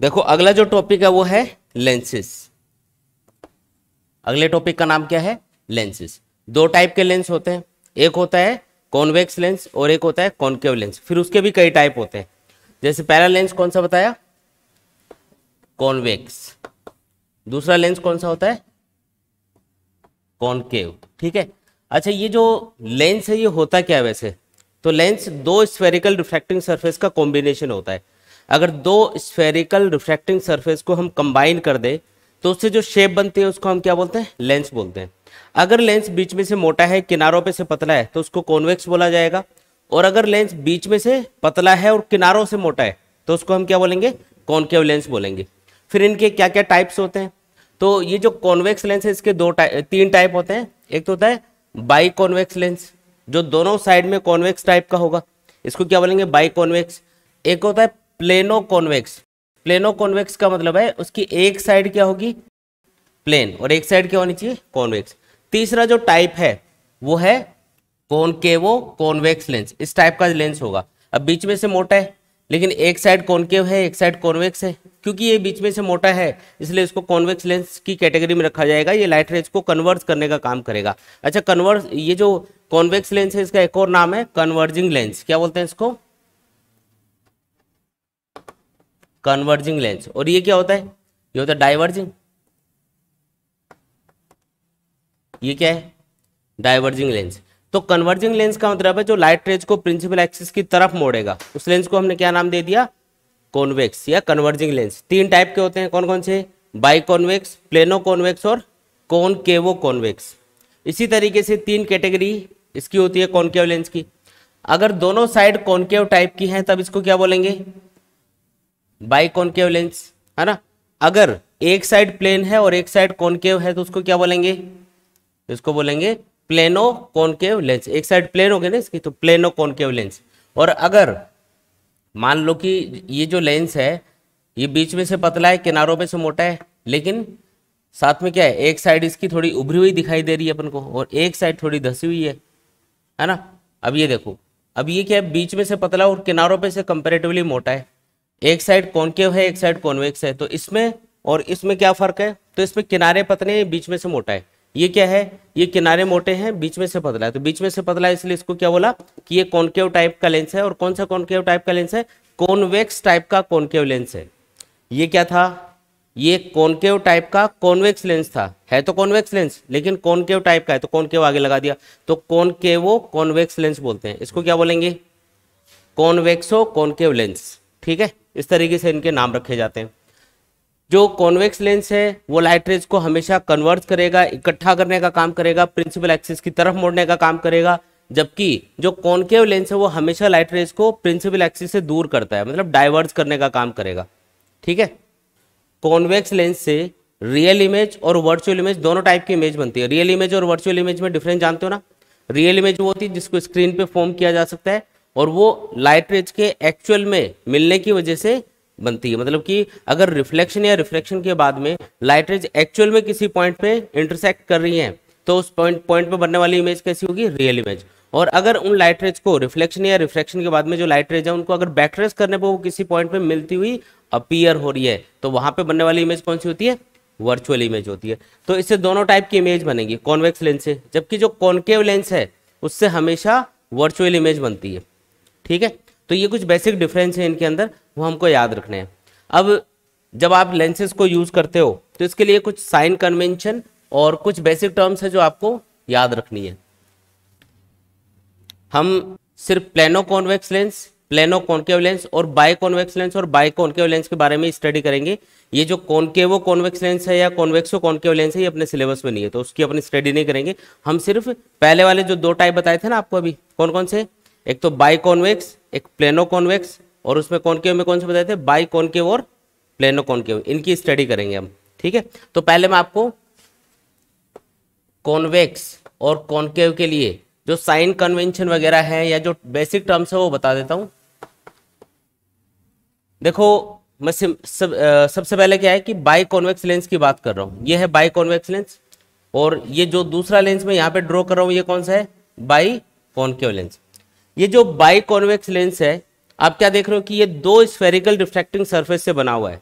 देखो अगला जो टॉपिक है वो है लेंसेस अगले टॉपिक का नाम क्या है लेंसेस दो टाइप के लेंस होते हैं एक होता है कॉन्वेक्स लेंस और एक होता है कॉन्केव लेंस फिर उसके भी कई टाइप होते हैं जैसे पहला लेंस कौन सा बताया कॉन्वेक्स दूसरा लेंस कौन सा होता है कॉन्केव ठीक है अच्छा ये जो लेंस है ये होता क्या है वैसे तो लेंस दो स्फेरिकल रिफ्रैक्टिंग सरफेस का कॉम्बिनेशन होता है अगर दो स्फेरिकल रिफ्रैक्टिंग सरफेस को हम कंबाइन कर दें तो उससे जो शेप बनती है उसको हम क्या बोलते हैं लेंस बोलते हैं अगर लेंस बीच में से मोटा है किनारों पे से पतला है तो उसको कॉन्वेक्स बोला जाएगा और अगर लेंस बीच में से पतला है और किनारों से मोटा है तो उसको हम क्या बोलेंगे कॉन्केव लेंस बोलेंगे फिर इनके क्या क्या टाइप्स होते हैं तो ये जो कॉन्वेक्स लेंस है इसके दो टाइप तीन टाइप होते हैं एक तो होता है बाई कॉन्वेक्स लेंस जो दोनों साइड में कॉन्वेक्स टाइप का होगा इसको क्या बोलेंगे बाई कॉन्वेक्स एक होता है प्लेनो कॉन्वेक्स प्लेनो कॉन्वेक्स का मतलब है उसकी एक साइड क्या होगी प्लेन और एक साइड क्या होनी चाहिए कॉन्वेक्स तीसरा जो टाइप है वो है कॉनकेवो कॉन्वेक्स लेंस इस टाइप का लेंस होगा अब बीच में से मोटा है लेकिन एक साइड कॉनकेव है एक साइड कॉन्वेक्स है क्योंकि ये बीच में से मोटा है इसलिए इसको कॉन्वेक्स लेंस की कैटेगरी में रखा जाएगा ये लाइट रेज को कन्वर्स करने का काम करेगा अच्छा कन्वर्स ये जो कॉन्वेक्स लेंस है इसका एक और नाम है कन्वर्जिंग लेंस क्या बोलते हैं इसको कन्वर्जिंग लेंस और ये क्या होता है ये होता है डाइवर्जिंग ये क्या है डाइवर्जिंग लेंस तो कन्वर्जिंग लेंस का मतलब है जो लाइट रेज को प्रिंसिपल एक्सिस की तरफ मोड़ेगा उस लेंस को हमने क्या नाम दे दिया कॉन्वेक्स या कन्वर्जिंग लेंस तीन टाइप के होते हैं कौन कौन से बाई कॉन्वेक्स प्लेनो कॉन्वेक्स और कौन कॉनकेवो कॉन्वेक्स इसी तरीके से तीन कैटेगरी इसकी होती है कॉनकेव लेंस की अगर दोनों साइड कॉनकेव टाइप की हैं तब इसको क्या बोलेंगे बाई कॉनकेव लेंस है ना अगर एक साइड प्लेन है और एक साइड कॉनकेव है तो उसको क्या बोलेंगे इसको बोलेंगे प्लेनो कॉनकेव लेंस एक साइड प्लेन हो गया ना इसकी तो प्लेनो कॉनकेव लेंस और अगर मान लो कि ये जो लेंस है ये बीच में से पतला है किनारों में से मोटा है लेकिन साथ में क्या है एक साइड इसकी थोड़ी उभरी हुई दिखाई दे रही है अपन को और एक साइड थोड़ी धसी हुई है है ना अब ये देखो अब ये क्या है बीच में से पतला और किनारों पे से कंपेरेटिवली मोटा है एक साइड कॉन्केव है एक साइड कॉन्वेक्स है तो इसमें और इसमें क्या फ़र्क है तो इसमें किनारे पतले हैं बीच में से मोटा है ये क्या है ये किनारे मोटे हैं बीच में से पतला है तो बीच में से पतला है इसलिए इसको क्या बोला कि ये कॉन्केव टाइप का लेंस है और कौन सा कॉन्केव टाइप का लेंस है कॉन्वेक्स टाइप का कॉन्केव लेंस है ये क्या था ये कॉन्केव टाइप का कॉन्वेक्स लेंस था है तो कॉन्वेक्स लेंस लेकिन कॉन्केव टाइप का है तो कॉन्केव आगे लगा दिया तो कॉन्केवो कॉन्वेक्स लेंस बोलते हैं इसको क्या बोलेंगे कॉन्वेक्सो कॉन्केव लेंस ठीक है इस तरीके से इनके नाम रखे जाते हैं जो कॉन्वेक्स लेंस है वो लाइट रेज को हमेशा कन्वर्ट करेगा इकट्ठा करने का काम करेगा प्रिंसिपल एक्सिस की तरफ मोड़ने का काम करेगा जबकि जो कॉन्केव लेंस है वो हमेशा लाइट रेज को प्रिंसिपल एक्सिस से दूर करता है मतलब डाइवर्स करने का काम करेगा ठीक है कॉन्वेक्स लेंस से रियल इमेज और वर्चुअल इमेज दोनों टाइप की इमेज बनती है रियल इमेज और वर्चुअल इमेज में डिफरेंस जानते हो ना रियल इमेज वो होती है जिसको स्क्रीन पे फॉर्म किया जा सकता है और वो लाइट रेज के एक्चुअल में मिलने की वजह से बनती है मतलब कि अगर रिफ्लेक्शन या रिफ्लेक्शन के बाद में लाइट रेज एक्चुअल में किसी पॉइंट पे इंटरसेक्ट कर रही है तो उस पॉइंट पॉइंट पे बनने वाली इमेज कैसी होगी रियल इमेज और अगर उन लाइट रेज को रिफ्लेक्शन या रिफ्लेक्शन के बाद में जो लाइट रेज है उनको अगर बैकट्रेस करने पर वो किसी पॉइंट पे मिलती हुई अपीयर हो रही है तो वहां पे बनने वाली इमेज कौन सी होती है वर्चुअल इमेज होती है तो इससे दोनों टाइप की इमेज बनेगी कॉन्वेक्स लेंस से जबकि जो कॉन्केव लेंस है उससे हमेशा वर्चुअल इमेज बनती है ठीक है तो ये कुछ बेसिक डिफरेंस है इनके अंदर वो हमको याद रखने हैं अब जब आप लेंसेज को यूज़ करते हो तो इसके लिए कुछ साइन कन्वेंशन और कुछ बेसिक टर्म्स है जो आपको याद रखनी है हम सिर्फ plano convex lens plano concave lens और बाय कॉन्वेक्स लेंस और बाय कॉन्केव लेंस के बारे में स्टडी करेंगे ये जो कॉन्केवो कॉन्वेक्स लेंस है या कॉन्वेक्सो कॉन्केव लेंस है ये अपने सिलेबस में नहीं है तो उसकी अपनी स्टडी नहीं करेंगे हम सिर्फ पहले वाले जो दो टाइप बताए थे ना आपको अभी कौन कौन से एक तो बाई कॉन्वेक्स एक प्लेनो कॉन्वेक्स और उसमें कॉन्केव में कौन से बताए थे बाई कॉनकेव और प्लेनो कॉन्केव इनकी स्टडी करेंगे हम ठीक है तो पहले मैं आपको कॉन्वेक्स और कॉन्केव के लिए जो साइन कन्वेंशन वगैरह है या जो बेसिक टर्म्स है वो बता देता हूं देखो मैं सब, सब सबसे पहले क्या है कि बाई कॉन्वेक्स लेंस की बात कर रहा हूं ये है बाई कॉन्वेक्स लेंस और ये जो दूसरा लेंस मैं यहां पे ड्रॉ कर रहा हूं ये कौन सा है बाई कॉन्केव लेंस ये जो बाई कॉन्वेक्स लेंस है आप क्या देख रहे हो कि ये दो स्फेरिकल रिफ्लेक्टिंग सरफेस से बना हुआ है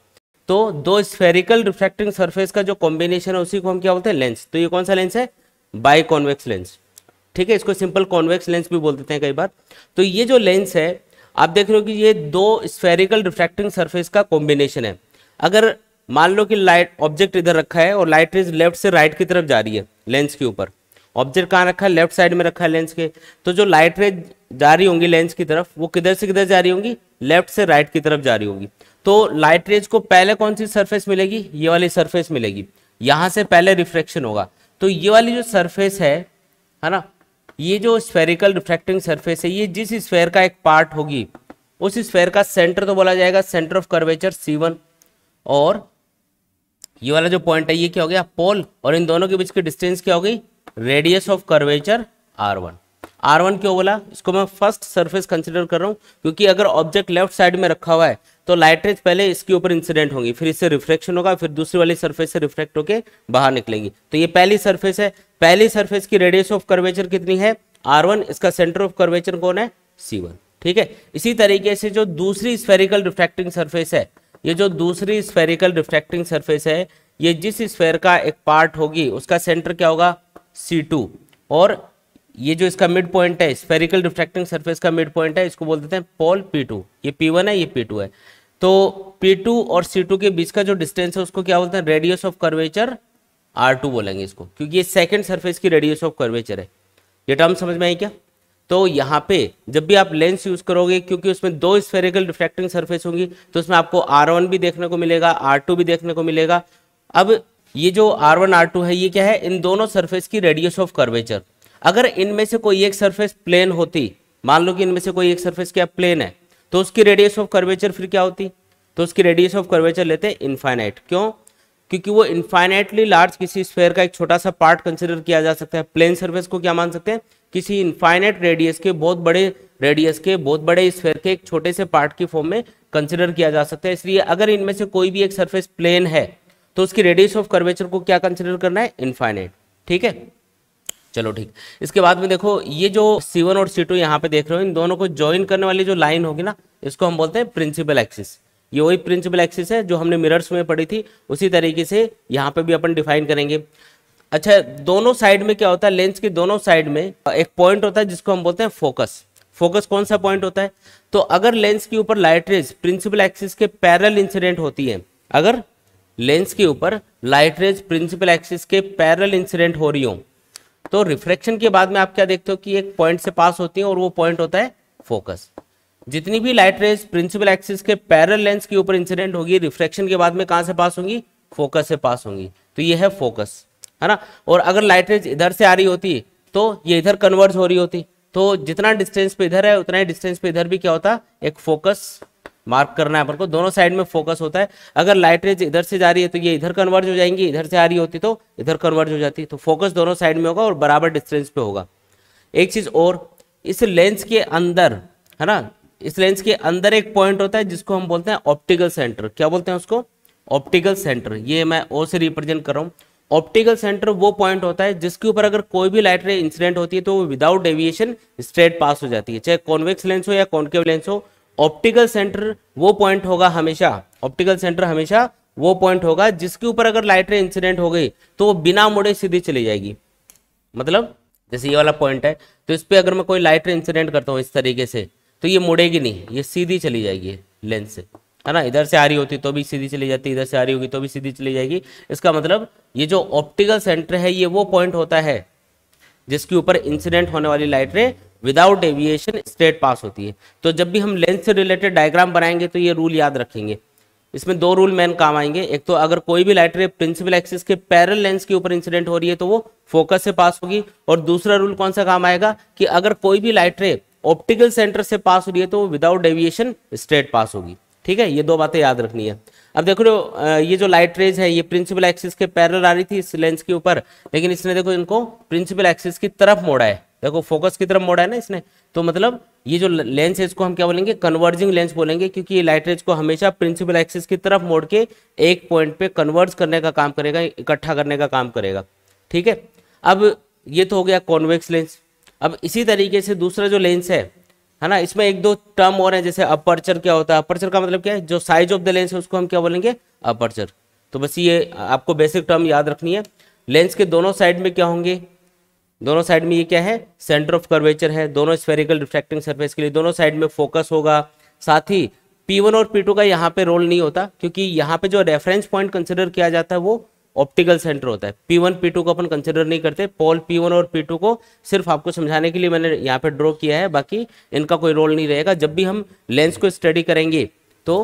तो दो स्फेरिकल रिफ्लेक्टिंग सरफेस का जो कॉम्बिनेशन है उसी को हम क्या बोलते हैं लेंस तो ये कौन सा लेंस है बाई कॉन्वेक्स लेंस ठीक है इसको सिंपल कॉन्वेक्स लेंस भी बोल देते हैं कई बार तो ये जो लेंस है आप देख रहे हो कि ये दो स्फेरिकल रिफ्लेक्टिंग सर्फेस का कॉम्बिनेशन है अगर मान लो कि लाइट ऑब्जेक्ट इधर रखा है और लाइट इज लेफ्ट से राइट की तरफ जा रही है लेंस के ऊपर ऑब्जेक्ट कहाँ रखा है लेफ्ट साइड में रखा है लेंस के तो जो लाइट रे जा रही होंगी लेंस की तरफ वो किधर से किधर जा रही होंगी लेफ्ट से राइट की तरफ जा रही होंगी तो लाइट रेज को पहले कौन सी सरफेस मिलेगी ये वाली सरफेस मिलेगी यहाँ से पहले रिफ्रेक्शन होगा तो ये वाली जो सरफेस है है ना ये जो स्फेरिकल रिफ्रैक्टिंग सरफेस है ये जिस स्फेयर का एक पार्ट होगी उस स्फेयर का सेंटर तो बोला जाएगा सेंटर ऑफ कर्वेचर सी और ये वाला जो पॉइंट है ये क्या हो गया पोल और इन दोनों के बीच की डिस्टेंस क्या हो गई radius of curvature R one R one क्यों बोला इसको मैं फर्स्ट सरफेस कंसिडर कर रहा हूँ क्योंकि अगर ऑब्जेक्ट लेफ्ट साइड में रखा हुआ है तो लाइट रेज पहले इसके ऊपर इंसिडेंट होगी फिर इससे रिफ्लेक्शन होगा फिर दूसरी वाली सरफेस से रिफ्लेक्ट होकर बाहर निकलेगी तो ये पहली सरफेस है पहली सरफेस की रेडियस ऑफ कर्वेचर कितनी है आर वन इसका सेंटर ऑफ कर्वेचर कौन है सी वन ठीक है इसी तरीके से जो दूसरी स्फेरिकल रिफ्रैक्टिंग सरफेस है ये जो दूसरी स्फेरिकल रिफ्रैक्टिंग सरफेस है ये जिस स्फेयर का एक पार्ट होगी उसका सेंटर क्या होगा सी टू और ये जो इसका मिड पॉइंट है स्पेरिकल रिफ्रैक्टिंग सरफेस का मिड पॉइंट है इसको बोल देते हैं पॉल पी टू ये पी वन है ये पी टू है तो पी टू और सी टू के बीच का जो डिस्टेंस है उसको क्या बोलते हैं radius of curvature R two बोलेंगे इसको क्योंकि ये सेकेंड सर्फेस की रेडियस ऑफ कर्वेचर है ये टर्म समझ में आई क्या तो यहाँ पे जब भी आप लेंस यूज करोगे क्योंकि उसमें दो स्पेरिकल रिफ्रैक्टिंग सर्फेस होंगी तो उसमें आपको आर वन भी देखने को मिलेगा आर टू भी देखने को मिलेगा अब ये जो आर वन आर टू है ये क्या है इन दोनों सरफेस की रेडियस ऑफ कर्वेचर अगर इनमें से कोई एक सरफेस प्लेन होती मान लो कि इनमें से कोई एक सरफेस क्या प्लेन है तो उसकी रेडियस ऑफ कर्वेचर फिर क्या होती तो उसकी रेडियस ऑफ कर्वेचर लेते हैं इनफाइनाइट क्यों क्योंकि वो इनफाइनाइटली लार्ज किसी स्पेयर का एक छोटा सा पार्ट कंसिडर किया जा सकता है प्लेन सर्फेस को क्या मान सकते हैं किसी इन्फाइनाइट रेडियस के बहुत बड़े रेडियस के बहुत बड़े स्पेयर के एक छोटे से पार्ट के फॉर्म में कंसिडर किया जा सकता है इसलिए अगर इनमें से कोई भी एक सर्फेस प्लेन है तो उसकी रेडियस ऑफ कर्वेचर को क्या कंसिडर करना है इनफाइनाइट ठीक है चलो ठीक इसके बाद में देखो ये जो C1 और C2 टू यहाँ पे देख रहे हो इन दोनों को ज्वाइन करने वाली जो लाइन होगी ना इसको हम बोलते हैं प्रिंसिपल एक्सिस ये वही प्रिंसिपल एक्सिस है जो हमने मिरर्स में पढ़ी थी उसी तरीके से यहाँ पे भी अपन डिफाइन करेंगे अच्छा दोनों साइड में क्या होता है लेंस के दोनों साइड में एक पॉइंट होता है जिसको हम बोलते हैं फोकस फोकस कौन सा पॉइंट होता है तो अगर लेंस के ऊपर लाइट रेज प्रिंसिपल एक्सिस के पैरल इंसिडेंट होती है अगर लेंस के ऊपर लाइट रेज प्रिंसिपल एक्सिस के पैरल इंसिडेंट हो रही हो तो रिफ्लेक्शन के बाद में आप क्या देखते हो कि एक पॉइंट से पास होती है और वो पॉइंट होता है फोकस जितनी भी लाइट रेज प्रिंसिपल एक्सिस के पैरल लेंस के ऊपर इंसिडेंट होगी रिफ्लेक्शन के बाद में कहां से पास होंगी फोकस से पास होंगी तो ये है फोकस है ना और अगर लाइट रेज इधर से आ रही होती तो ये इधर कन्वर्ज हो रही होती तो जितना डिस्टेंस पे इधर है उतना ही डिस्टेंस पे इधर भी क्या होता एक फोकस मार्क करना है अपन को दोनों साइड में फोकस होता है अगर लाइट रेज इधर से जा रही है तो ये इधर कन्वर्ज हो जाएंगी इधर से आ रही होती तो इधर कन्वर्ज हो जाती तो फोकस दोनों साइड में होगा और बराबर डिस्टेंस पे होगा एक चीज़ और इस लेंस के अंदर है ना इस लेंस के अंदर एक पॉइंट होता है जिसको हम बोलते हैं ऑप्टिकल सेंटर क्या बोलते हैं उसको ऑप्टिकल सेंटर ये मैं ओ से रिप्रेजेंट कर रहा हूँ ऑप्टिकल सेंटर वो पॉइंट होता है जिसके ऊपर अगर कोई भी लाइट रे इंसिडेंट होती है तो वो विदाउट डेविएशन स्ट्रेट पास हो जाती है चाहे कॉन्वेक्स लेंस हो या कॉन्केव लेंस हो ऑप्टिकल सेंटर वो पॉइंट होगा हमेशा ऑप्टिकल सेंटर हमेशा वो पॉइंट होगा जिसके ऊपर अगर लाइट रे इंसिडेंट हो गई तो वो बिना मुड़े सीधी चली जाएगी मतलब जैसे ये वाला पॉइंट है तो इस पर अगर मैं कोई लाइट रे इंसिडेंट करता हूँ इस तरीके से तो ये मुड़ेगी नहीं ये सीधी चली जाएगी लेंस से है ना इधर से आ रही होती तो भी सीधी चली जाती इधर से आ रही होगी तो भी सीधी चली जाएगी इसका मतलब ये जो ऑप्टिकल सेंटर है ये वो पॉइंट होता है जिसके ऊपर इंसिडेंट होने वाली लाइट रे विदाउट एविएशन स्ट्रेट पास होती है तो जब भी हम लेंस से रिलेटेड डायग्राम बनाएंगे तो ये रूल याद रखेंगे इसमें दो रूल मैन काम आएंगे एक तो अगर कोई भी लाइट रे प्रिंसिपल एक्सिस के पैरल लेंस के ऊपर इंसिडेंट हो रही है तो वो फोकस से पास होगी और दूसरा रूल कौन सा काम आएगा कि अगर कोई भी लाइट रे ऑप्टिकल सेंटर से पास हो रही है तो विदाउट डेविएशन स्ट्रेट पास होगी ठीक है ये दो बातें याद रखनी है अब देखो ये जो लाइट रेज है ये प्रिंसिपल एक्सिस के पैरल आ रही थी इस लेंस के ऊपर लेकिन इसने देखो इनको प्रिंसिपल एक्सिस की तरफ मोड़ा है देखो फोकस की तरफ मोड़ा है ना इसने तो मतलब ये जो लेंस है इसको हम क्या बोलेंगे कन्वर्जिंग लेंस बोलेंगे क्योंकि ये लाइट रेज को हमेशा प्रिंसिपल एक्सिस की तरफ मोड़ के एक पॉइंट पे कन्वर्ज करने का काम करेगा इकट्ठा करने का काम करेगा ठीक है अब ये तो हो गया कॉन्वेक्स लेंस अब इसी तरीके से दूसरा जो लेंस है है ना इसमें एक दो टर्म और हैं जैसे अपर्चर क्या होता है अपर्चर का मतलब क्या है जो साइज ऑफ द लेंस है उसको हम क्या बोलेंगे अपर्चर तो बस ये आपको बेसिक टर्म याद रखनी है लेंस के दोनों साइड में क्या होंगे दोनों साइड में ये क्या है सेंटर ऑफ कर्वेचर है दोनों स्पेरिकल रिफ्लेक्टिंग सर्फेस के लिए दोनों साइड में फोकस होगा साथ ही P1 और P2 का यहाँ पे रोल नहीं होता क्योंकि यहाँ पे जो रेफरेंस पॉइंट कंसिडर किया जाता है वो ऑप्टिकल सेंटर होता है पी वन पी टू को अपन कंसिडर नहीं करते पोल पी वन और पी टू को सिर्फ आपको समझाने के लिए मैंने यहाँ पे ड्रॉ किया है बाकी इनका कोई रोल नहीं रहेगा जब भी हम लेंस को स्टडी करेंगे तो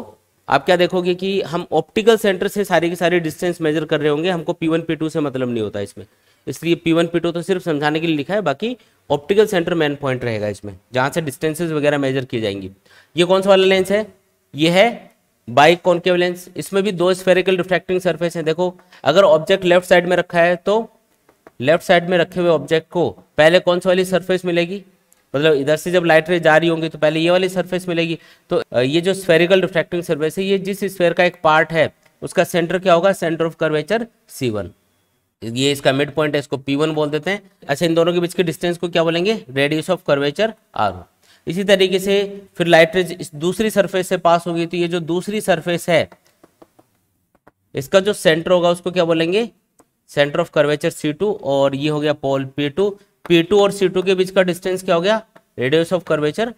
आप क्या देखोगे कि हम ऑप्टिकल सेंटर से सारी की सारी डिस्टेंस मेजर कर रहे होंगे हमको पी वन पी टू से मतलब नहीं होता इसमें इसलिए पी वन पी टू तो सिर्फ समझाने के लिए लिखा है बाकी ऑप्टिकल सेंटर मेन पॉइंट रहेगा इसमें जहाँ से डिस्टेंसेज वगैरह मेजर की जाएंगी ये कौन सा वाला लेंस है ये है बाइक कॉन्केवलेंस इसमें भी दो स्फेरिकल रिफ्लेक्टिंग सरफेस हैं देखो अगर ऑब्जेक्ट लेफ्ट साइड में रखा है तो लेफ्ट साइड में रखे हुए ऑब्जेक्ट को पहले कौन सी वाली सरफेस मिलेगी मतलब इधर से जब लाइट रे जा रही होंगी तो पहले ये वाली सरफेस मिलेगी तो ये जो स्फेरिकल रिफ्लेक्टिंग सरफेस है ये जिस स्फेयर का एक पार्ट है उसका सेंटर क्या होगा सेंटर ऑफ कर्वेचर सी ये इसका मिड पॉइंट है इसको पी बोल देते हैं अच्छा इन दोनों के बीच के डिस्टेंस को क्या बोलेंगे रेडियस ऑफ कर्वेचर आर इसी तरीके से फिर रेज इस दूसरी सरफेस से पास होगी तो ये जो दूसरी सरफेस है इसका जो सेंटर होगा उसको क्या बोलेंगे सेंटर ऑफ कर्वेचर टू और ये हो गया पोल पी टू और टू के बीच का डिस्टेंस क्या हो गया रेडियस ऑफ कर्वेचर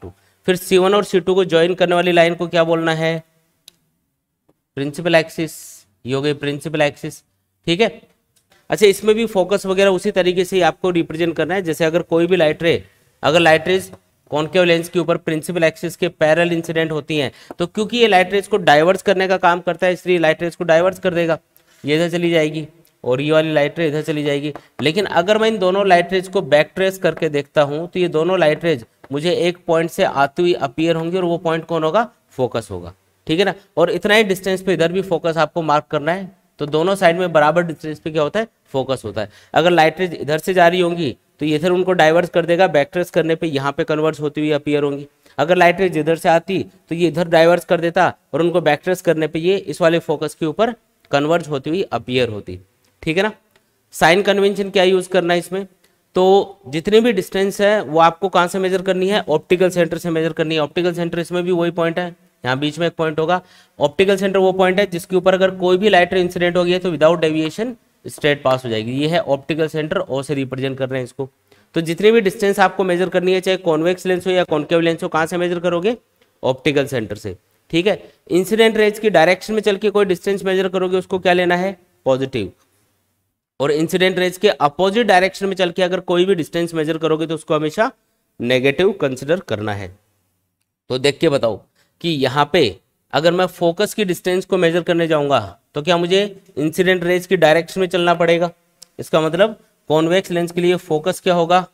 टू फिर वन और टू को ज्वाइन करने वाली लाइन को क्या बोलना है प्रिंसिपल एक्सिस ये हो गई प्रिंसिपल एक्सिस ठीक है अच्छा इसमें भी फोकस वगैरह उसी तरीके से आपको रिप्रेजेंट करना है जैसे अगर कोई भी लाइट रे अगर लाइट रेज कॉन्केव लेंस के ऊपर प्रिंसिपल एक्सिस के पैरल इंसिडेंट होती हैं तो क्योंकि ये लाइट रेज को डाइवर्स करने का काम करता है इसलिए लाइट रेज को डाइवर्स कर देगा ये इधर चली जाएगी और ये वाली लाइट रेज इधर चली जाएगी लेकिन अगर मैं इन दोनों लाइट रेज को बैक ट्रेस करके देखता हूँ तो ये दोनों लाइट रेज मुझे एक पॉइंट से आती हुई अपीयर होंगी और वो पॉइंट कौन होगा फोकस होगा ठीक है ना और इतना ही डिस्टेंस पे इधर भी फोकस आपको मार्क करना है तो दोनों साइड में बराबर डिस्टेंस पे क्या होता है फोकस होता है अगर लाइट रेज इधर से जा रही होंगी तो ये सर उनको डाइवर्स कर देगा बैकट्रेस करने पे यहाँ पे कन्वर्स होती हुई अपीयर होंगी अगर लाइट रेज इधर से आती तो ये इधर डाइवर्स कर देता और उनको बैकट्रेस करने पे ये इस वाले फोकस के ऊपर कन्वर्ज होती हुई अपीयर होती ठीक है ना साइन कन्वेंशन क्या यूज़ करना है इसमें तो जितनी भी डिस्टेंस है वो आपको कहाँ से मेजर करनी है ऑप्टिकल सेंटर से मेजर करनी है ऑप्टिकल सेंटर इसमें भी वही पॉइंट है यहाँ बीच में एक पॉइंट होगा ऑप्टिकल सेंटर वो पॉइंट है जिसके ऊपर अगर कोई भी लाइट इंसिडेंट हो गया तो विदाउट डेविएशन स्ट्रेट पास हो जाएगी ये है ऑप्टिकल सेंटर ओ से रिप्रेजेंट कर रहे हैं इसको तो जितनी भी डिस्टेंस आपको मेजर करनी है चाहे कॉन्वेक्स लेंस हो या कॉन्केव लेंस हो कहाँ से मेजर करोगे ऑप्टिकल सेंटर से ठीक है इंसिडेंट रेज की डायरेक्शन में चल के कोई डिस्टेंस मेजर करोगे उसको क्या लेना है पॉजिटिव और इंसिडेंट रेज के अपोजिट डायरेक्शन में चल के अगर कोई भी डिस्टेंस मेजर करोगे तो उसको हमेशा नेगेटिव कंसिडर करना है तो देख के बताओ कि यहाँ पे अगर मैं फोकस की डिस्टेंस को मेजर करने जाऊंगा तो क्या मुझे इंसिडेंट रेज की डायरेक्शन में चलना पड़ेगा इसका मतलब कॉन्वेक्स लेंस के लिए फोकस क्या होगा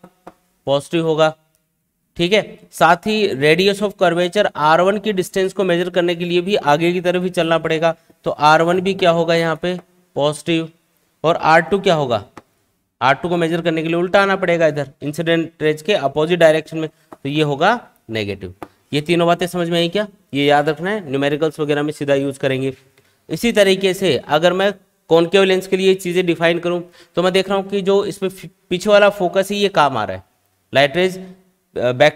पॉजिटिव होगा ठीक है साथ ही radius of curvature R one की डिस्टेंस को मेजर करने के लिए भी आगे की तरफ ही चलना पड़ेगा तो आर वन भी क्या होगा यहाँ पे पॉजिटिव और आर टू क्या होगा आर टू को मेजर करने के लिए उल्टा आना पड़ेगा इधर इंसिडेंट रेज के अपोजिट डायरेक्शन में तो ये होगा नेगेटिव ये तीनों बातें समझ में आई क्या ये याद रखना है न्यूमेरिकल्स वगैरह में सीधा यूज़ करेंगे इसी तरीके से अगर मैं कॉनकेव लेंस के लिए चीज़ें डिफाइन करूं तो मैं देख रहा हूं कि जो इसमें पीछे वाला फोकस ही ये काम आ रहा है लाइटरेज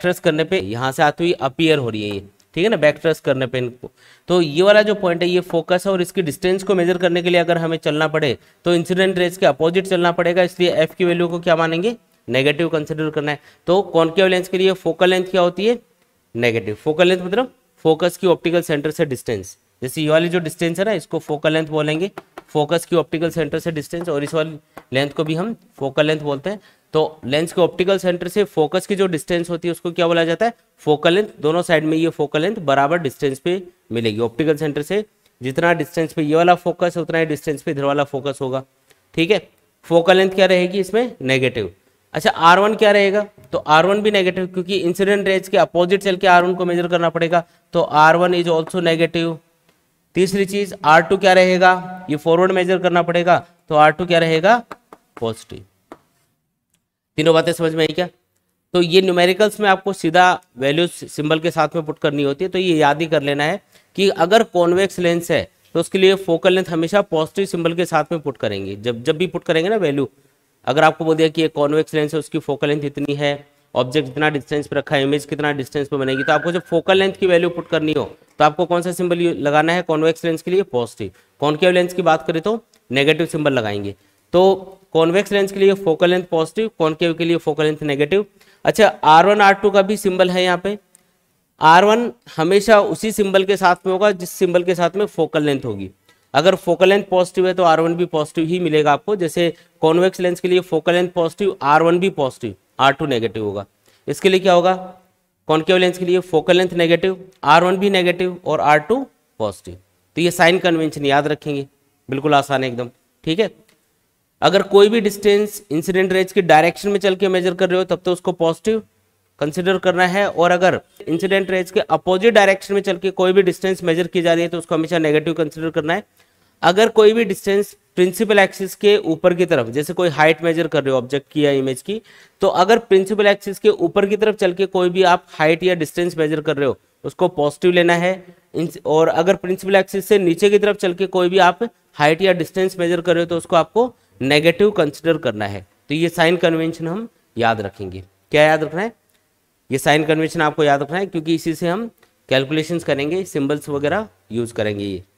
रेज करने पे यहां से आती हुई अपीयर हो रही है ये ठीक है ना बैकट्रस करने पे इनको तो ये वाला जो पॉइंट है ये फोकस है और इसकी डिस्टेंस को मेजर करने के लिए अगर हमें चलना पड़े तो इंसिडेंट रेज के अपोजिट चलना पड़ेगा इसलिए एफ की वैल्यू को क्या मानेंगे नेगेटिव कंसिडर करना है तो कॉनकेव लेंस के लिए फोकल लेंथ क्या होती है नेगेटिव फोकल लेंथ मतलब फोकस की ऑप्टिकल सेंटर से डिस्टेंस जैसे ये वाली जो डिस्टेंस है ना इसको फोकल लेंथ बोलेंगे फोकस की ऑप्टिकल सेंटर से डिस्टेंस और इस वाली लेंथ को भी हम फोकल लेंथ बोलते हैं तो लेंस के ऑप्टिकल सेंटर से फोकस की जो डिस्टेंस होती है उसको क्या बोला जाता है फोकल लेंथ दोनों साइड में ये फोकल लेंथ बराबर डिस्टेंस पे मिलेगी ऑप्टिकल सेंटर से जितना डिस्टेंस पे ये वाला फोकस है उतना ही डिस्टेंस पे इधर वाला फोकस होगा ठीक है फोकल लेंथ क्या रहेगी इसमें नेगेटिव अच्छा आर वन क्या रहेगा तो आर वन भी नेगेटिव क्योंकि इंसिडेंट रेज के अपोजिट चल के वन को मेजर करना पड़ेगा तो R one is also negative तीसरी चीज आर टू क्या रहेगा ये फॉरवर्ड मेजर करना पड़ेगा तो आर टू क्या रहेगा पॉजिटिव तीनों बातें समझ में आई क्या तो ये न्यूमेरिकल्स में आपको सीधा वैल्यूज सिंबल के साथ में पुट करनी होती है तो ये याद ही कर लेना है कि अगर कॉन्वेक्स लेंस है तो उसके लिए फोकल लेंथ हमेशा पॉजिटिव सिंबल के साथ में पुट करेंगे जब जब भी पुट करेंगे ना वैल्यू अगर आपको बोल दिया कि ये कॉन्वेक्स लेंस है उसकी फोकल लेंथ इतनी है ऑब्जेक्ट जितना डिस्टेंस पर रखा है इमेज कितना डिस्टेंस पर बनेगी तो आपको जब फोकल लेंथ की वैल्यू पुट करनी हो तो आपको कौन सा सिंबल लगाना है कॉन्वेक्स लेंस के लिए पॉजिटिव कॉन्केव लेंस की बात करें तो नेगेटिव सिंबल लगाएंगे तो कॉन्वेक्स लेंस के लिए फोकल लेंथ पॉजिटिव कॉन्केव के लिए फोकल लेंथ नेगेटिव अच्छा आर वन आर टू का भी सिंबल है यहाँ पे आर वन हमेशा उसी सिंबल के साथ में होगा जिस सिंबल के साथ में फोकल लेंथ होगी अगर फोकल लेंथ पॉजिटिव है तो आर वन भी पॉजिटिव ही मिलेगा आपको जैसे कॉन्वेक्स लेंस के लिए focal length positive R one भी पॉजिटिव आर टू नेगेटिव होगा इसके लिए क्या होगा कॉन्केव लेंस के लिए focal length negative R one भी नेगेटिव और आर टू पॉजिटिव तो ये साइन कन्वेंशन याद रखेंगे बिल्कुल आसान है एकदम ठीक है अगर कोई भी डिस्टेंस इंसिडेंट रेज की डायरेक्शन में चल के मेजर कर रहे हो तब तो उसको पॉजिटिव कंसिडर करना है और अगर इंसिडेंट रेज के अपोजिट डायरेक्शन में चल के कोई भी डिस्टेंस मेजर की जा रही है तो उसको हमेशा नेगेटिव कंसिडर करना है अगर कोई भी डिस्टेंस प्रिंसिपल एक्सिस के ऊपर की तरफ जैसे कोई हाइट मेजर कर रहे हो ऑब्जेक्ट की या इमेज की तो अगर प्रिंसिपल एक्सिस के ऊपर की तरफ चल के कोई भी आप हाइट या डिस्टेंस मेजर कर रहे हो उसको पॉजिटिव लेना है और अगर प्रिंसिपल एक्सिस से नीचे की तरफ चल के कोई भी आप हाइट या डिस्टेंस मेजर कर रहे हो तो उसको आपको नेगेटिव कंसिडर करना है तो ये साइन कन्वेंशन हम याद रखेंगे क्या याद रखना है ये साइन कन्वेंशन आपको याद रखना है क्योंकि इसी से हम कैलकुलेशंस करेंगे सिंबल्स वगैरह यूज़ करेंगे ये